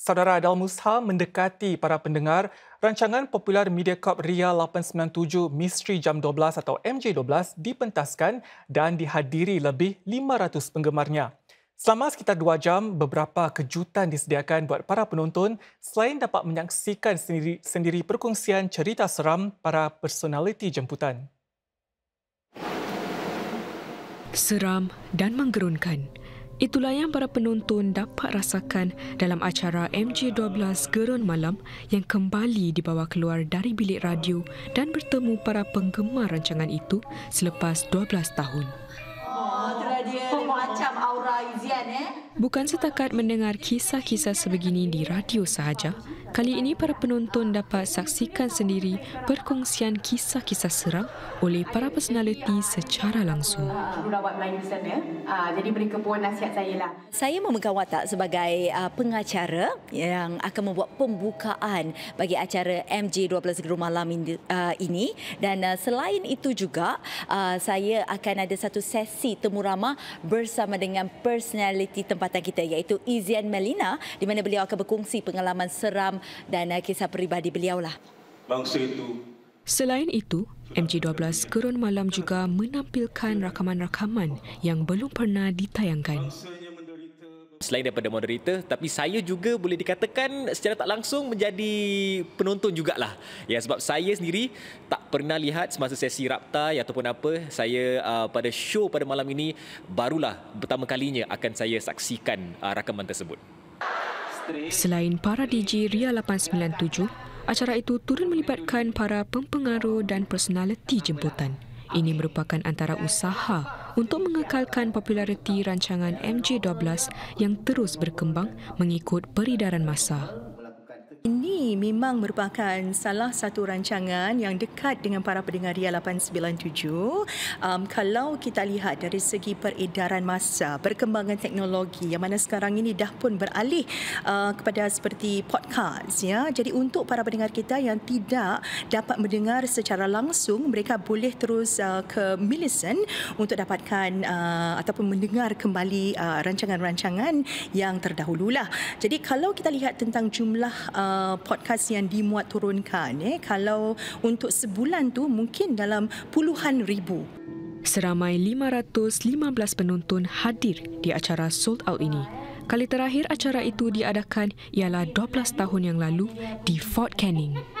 Saudara Adal Dalmusha mendekati para pendengar rancangan popular Media MediaCorp Ria 897 Mystery Jam 12 atau MJ12 dipentaskan dan dihadiri lebih 500 penggemarnya. Selama sekitar 2 jam, beberapa kejutan disediakan buat para penonton selain dapat menyaksikan sendiri, sendiri perkongsian cerita seram para personaliti jemputan. Seram dan menggerunkan. Itulah yang para penonton dapat rasakan dalam acara MJ12 Gerun Malam yang kembali dibawa keluar dari bilik radio dan bertemu para penggemar rancangan itu selepas 12 tahun. Oh, itulah dia. Oh, macam aura Izian, eh? Bukan setakat mendengar kisah-kisah sebegini di radio sahaja, kali ini para penonton dapat saksikan sendiri perkongsian kisah-kisah seram oleh para personaliti secara langsung. Ah, jadi mereka pun nasihat saya lah. Saya memegang watak sebagai ah, pengacara yang akan membuat pembukaan bagi acara MJ12 Geru Malam ah, ini. Dan selain itu juga, saya akan ada satu sesi temurama bersama dengan personaliti tempat tempatan kita iaitu Izian Melina di mana beliau akan berkongsi pengalaman seram dan uh, kisah peribadi beliau lah. Bangsa itu. Selain itu, MG12 Gerun Malam juga menampilkan rakaman-rakaman yang belum pernah ditayangkan. Bangsa selain daripada moderator tapi saya juga boleh dikatakan secara tak langsung menjadi penonton jugalah ya sebab saya sendiri tak pernah lihat semasa sesi rapta ya, ataupun apa saya uh, pada show pada malam ini barulah pertama kalinya akan saya saksikan uh, rakaman tersebut Selain para DJ Ria 897, acara itu turun melibatkan para pempengaruh dan personaliti jemputan. Ini merupakan antara usaha untuk mengekalkan populariti rancangan MJ12 yang terus berkembang mengikut peredaran masa memang merupakan salah satu rancangan yang dekat dengan para pendengar Ria 897. Um, kalau kita lihat dari segi peredaran masa, perkembangan teknologi yang mana sekarang ini dah pun beralih uh, kepada seperti podcast. Ya. Jadi untuk para pendengar kita yang tidak dapat mendengar secara langsung, mereka boleh terus uh, ke Millison untuk dapatkan uh, ataupun mendengar kembali uh, rancangan-rancangan yang terdahululah. Jadi kalau kita lihat tentang jumlah uh, podcast podcast yang dimuat turunkan eh kalau untuk sebulan tu mungkin dalam puluhan ribu seramai 515 penonton hadir di acara sold out ini kali terakhir acara itu diadakan ialah 12 tahun yang lalu di Fort Canning